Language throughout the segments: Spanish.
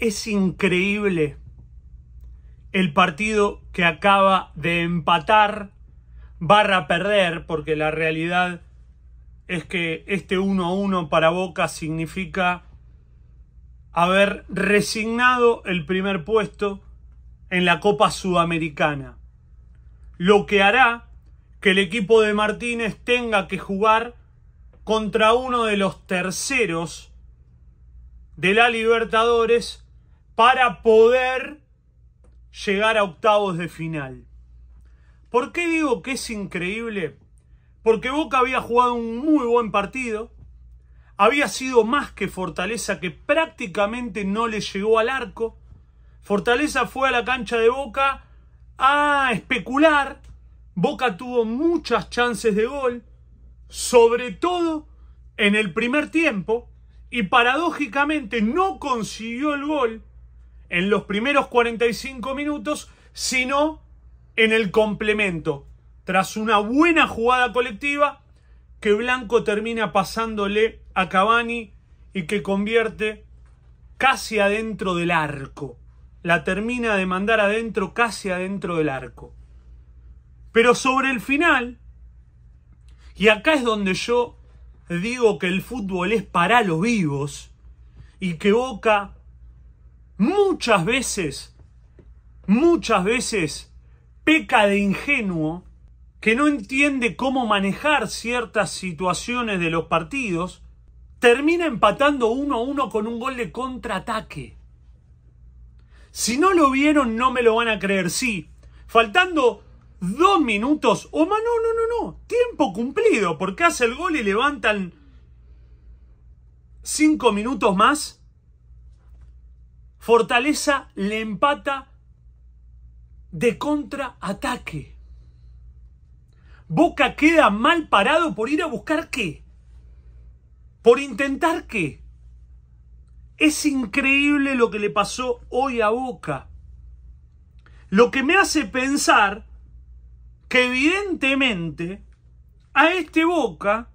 Es increíble el partido que acaba de empatar barra perder, porque la realidad es que este 1-1 para Boca significa haber resignado el primer puesto en la Copa Sudamericana, lo que hará que el equipo de Martínez tenga que jugar contra uno de los terceros de la Libertadores para poder llegar a octavos de final. ¿Por qué digo que es increíble? Porque Boca había jugado un muy buen partido, había sido más que Fortaleza que prácticamente no le llegó al arco. Fortaleza fue a la cancha de Boca a especular. Boca tuvo muchas chances de gol, sobre todo en el primer tiempo, y paradójicamente no consiguió el gol en los primeros 45 minutos, sino en el complemento. Tras una buena jugada colectiva, que Blanco termina pasándole a Cavani y que convierte casi adentro del arco. La termina de mandar adentro, casi adentro del arco. Pero sobre el final, y acá es donde yo digo que el fútbol es para los vivos y que Boca muchas veces, muchas veces peca de ingenuo, que no entiende cómo manejar ciertas situaciones de los partidos, termina empatando uno a uno con un gol de contraataque. Si no lo vieron, no me lo van a creer. Sí, faltando dos minutos o más, no, no, no, no, tiempo cumplido, porque hace el gol y levantan cinco minutos más Fortaleza le empata de contraataque. Boca queda mal parado por ir a buscar qué. Por intentar qué. Es increíble lo que le pasó hoy a Boca. Lo que me hace pensar que evidentemente a este Boca,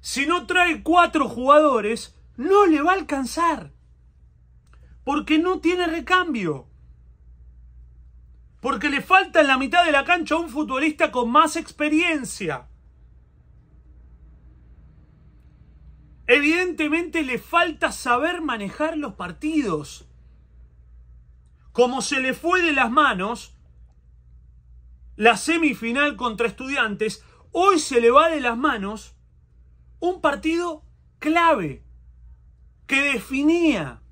si no trae cuatro jugadores, no le va a alcanzar. Porque no tiene recambio. Porque le falta en la mitad de la cancha a un futbolista con más experiencia. Evidentemente le falta saber manejar los partidos. Como se le fue de las manos la semifinal contra estudiantes, hoy se le va de las manos un partido clave que definía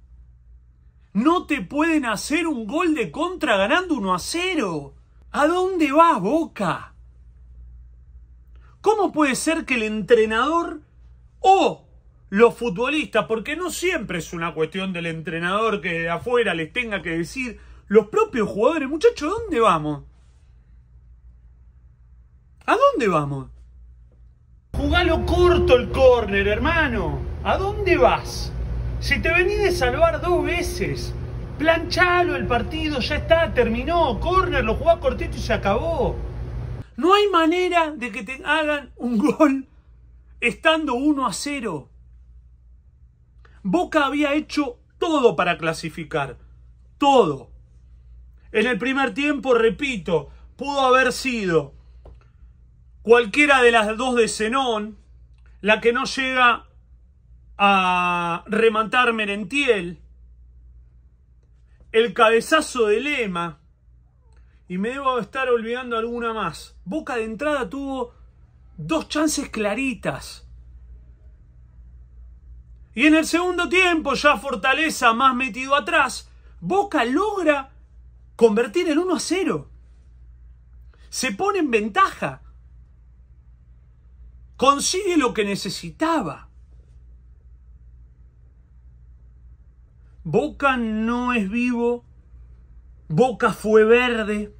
no te pueden hacer un gol de contra ganando 1 a 0. ¿A dónde vas, Boca? ¿Cómo puede ser que el entrenador o los futbolistas, porque no siempre es una cuestión del entrenador que de afuera les tenga que decir los propios jugadores, muchachos, ¿dónde vamos? ¿A dónde vamos? Jugalo corto el córner, hermano. ¿A dónde vas? Si te venís de salvar dos veces, planchalo el partido, ya está, terminó, córner, lo jugás cortito y se acabó. No hay manera de que te hagan un gol estando 1 a 0. Boca había hecho todo para clasificar, todo. En el primer tiempo, repito, pudo haber sido cualquiera de las dos de Zenón, la que no llega a rematar Merentiel, el cabezazo de Lema, y me debo estar olvidando alguna más. Boca de entrada tuvo dos chances claritas. Y en el segundo tiempo, ya Fortaleza más metido atrás, Boca logra convertir el 1 a 0. Se pone en ventaja. Consigue lo que necesitaba. Boca no es vivo, Boca fue verde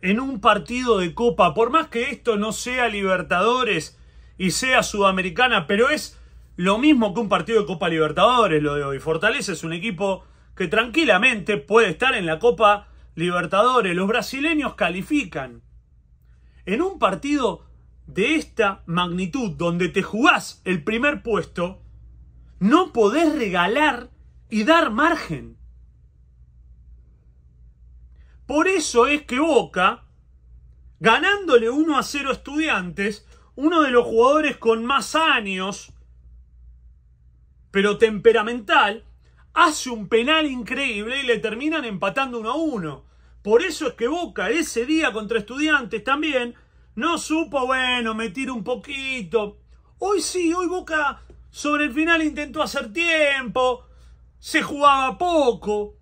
en un partido de copa, por más que esto no sea Libertadores y sea Sudamericana, pero es lo mismo que un partido de Copa Libertadores lo de hoy. Fortaleza es un equipo que tranquilamente puede estar en la Copa Libertadores. Los brasileños califican. En un partido de esta magnitud, donde te jugás el primer puesto, no podés regalar y dar margen. Por eso es que Boca, ganándole 1 a 0 estudiantes, uno de los jugadores con más años, pero temperamental, hace un penal increíble y le terminan empatando 1 a 1. Por eso es que Boca ese día contra estudiantes también no supo, bueno, metir un poquito. Hoy sí, hoy Boca sobre el final intentó hacer tiempo. Se jugaba poco.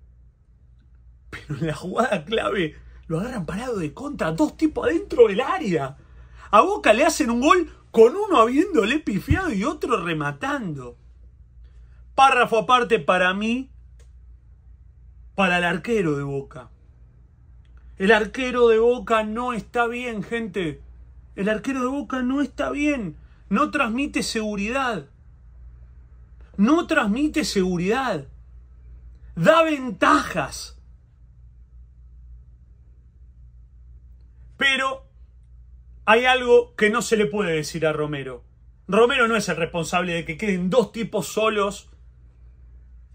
Pero en la jugada clave lo agarran parado de contra. Dos tipos adentro del área. A Boca le hacen un gol con uno habiéndole pifiado y otro rematando. Párrafo aparte para mí, para el arquero de Boca. El arquero de Boca no está bien, gente. El arquero de Boca no está bien. No transmite seguridad no transmite seguridad, da ventajas. Pero hay algo que no se le puede decir a Romero. Romero no es el responsable de que queden dos tipos solos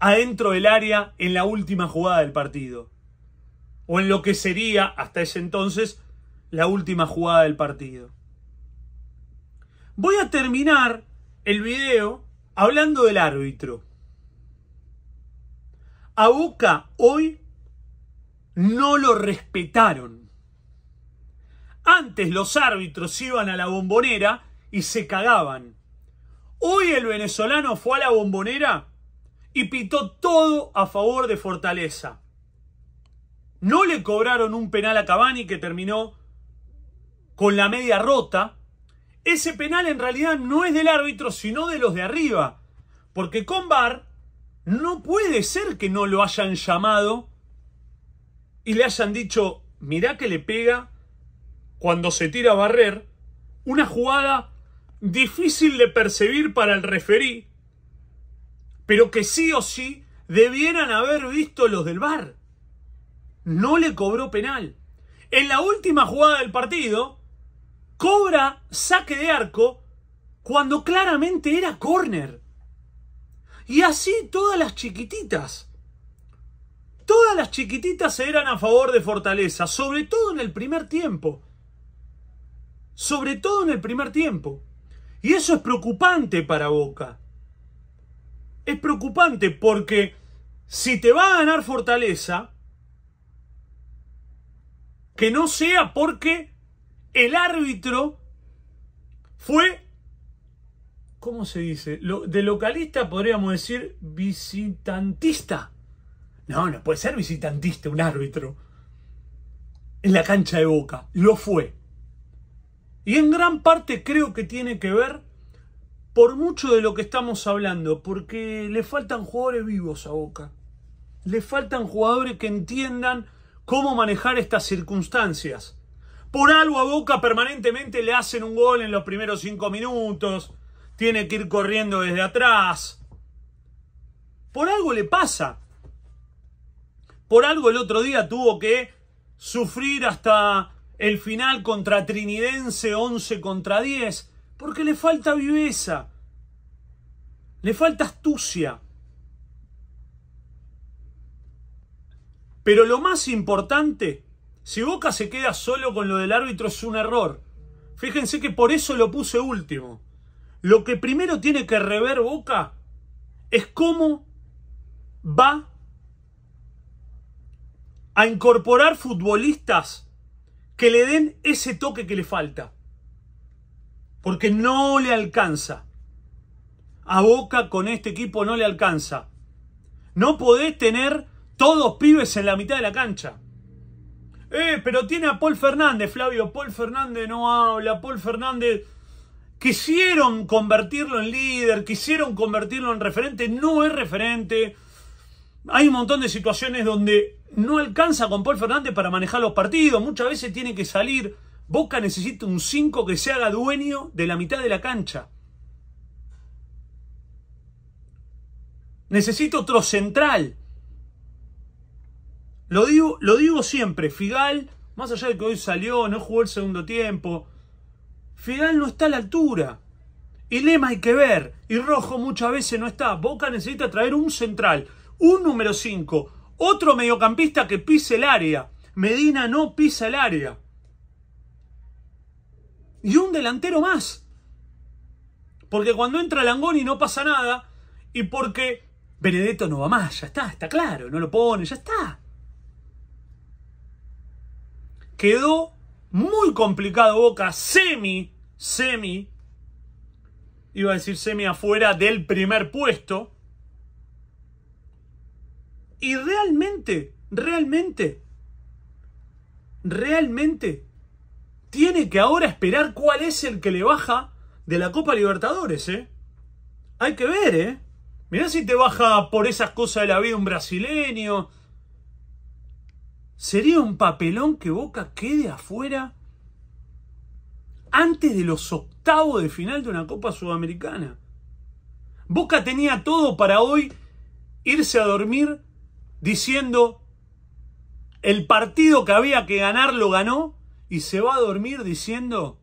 adentro del área en la última jugada del partido. O en lo que sería, hasta ese entonces, la última jugada del partido. Voy a terminar el video Hablando del árbitro, a Boca hoy no lo respetaron. Antes los árbitros iban a la bombonera y se cagaban. Hoy el venezolano fue a la bombonera y pitó todo a favor de Fortaleza. No le cobraron un penal a Cavani que terminó con la media rota ese penal en realidad no es del árbitro, sino de los de arriba. Porque con VAR no puede ser que no lo hayan llamado y le hayan dicho, mirá que le pega cuando se tira a barrer, una jugada difícil de percibir para el referí, pero que sí o sí debieran haber visto los del VAR. No le cobró penal. En la última jugada del partido, cobra saque de arco cuando claramente era corner Y así todas las chiquititas. Todas las chiquititas eran a favor de Fortaleza, sobre todo en el primer tiempo. Sobre todo en el primer tiempo. Y eso es preocupante para Boca. Es preocupante porque si te va a ganar Fortaleza, que no sea porque el árbitro fue, ¿cómo se dice? de localista podríamos decir visitantista. No, no puede ser visitantista un árbitro en la cancha de Boca. Lo fue. Y en gran parte creo que tiene que ver por mucho de lo que estamos hablando, porque le faltan jugadores vivos a Boca. Le faltan jugadores que entiendan cómo manejar estas circunstancias. Por algo a Boca permanentemente le hacen un gol en los primeros cinco minutos. Tiene que ir corriendo desde atrás. Por algo le pasa. Por algo el otro día tuvo que sufrir hasta el final contra Trinidense 11 contra 10. Porque le falta viveza. Le falta astucia. Pero lo más importante si Boca se queda solo con lo del árbitro es un error. Fíjense que por eso lo puse último. Lo que primero tiene que rever Boca es cómo va a incorporar futbolistas que le den ese toque que le falta. Porque no le alcanza. A Boca con este equipo no le alcanza. No podés tener todos pibes en la mitad de la cancha. Eh, pero tiene a Paul Fernández, Flavio. Paul Fernández no habla. Paul Fernández. Quisieron convertirlo en líder, quisieron convertirlo en referente. No es referente. Hay un montón de situaciones donde no alcanza con Paul Fernández para manejar los partidos. Muchas veces tiene que salir. Boca necesita un 5 que se haga dueño de la mitad de la cancha. Necesita otro central. Lo digo, lo digo siempre, Figal, más allá de que hoy salió, no jugó el segundo tiempo, Figal no está a la altura. Y Lema hay que ver, y Rojo muchas veces no está. Boca necesita traer un central, un número 5, otro mediocampista que pise el área. Medina no pisa el área. Y un delantero más. Porque cuando entra Langoni no pasa nada. Y porque Benedetto no va más, ya está, está claro, no lo pone, ya está quedó muy complicado Boca, semi, semi, iba a decir semi afuera del primer puesto. Y realmente, realmente, realmente tiene que ahora esperar cuál es el que le baja de la Copa Libertadores, ¿eh? Hay que ver, ¿eh? Mirá si te baja por esas cosas de la vida un brasileño, Sería un papelón que Boca quede afuera antes de los octavos de final de una Copa Sudamericana. Boca tenía todo para hoy irse a dormir diciendo el partido que había que ganar lo ganó y se va a dormir diciendo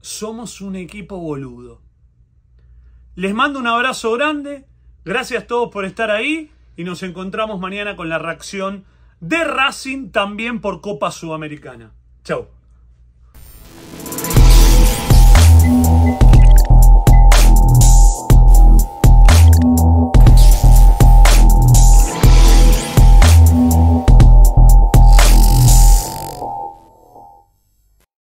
somos un equipo boludo. Les mando un abrazo grande. Gracias a todos por estar ahí y nos encontramos mañana con la reacción de Racing también por Copa Sudamericana. Chau.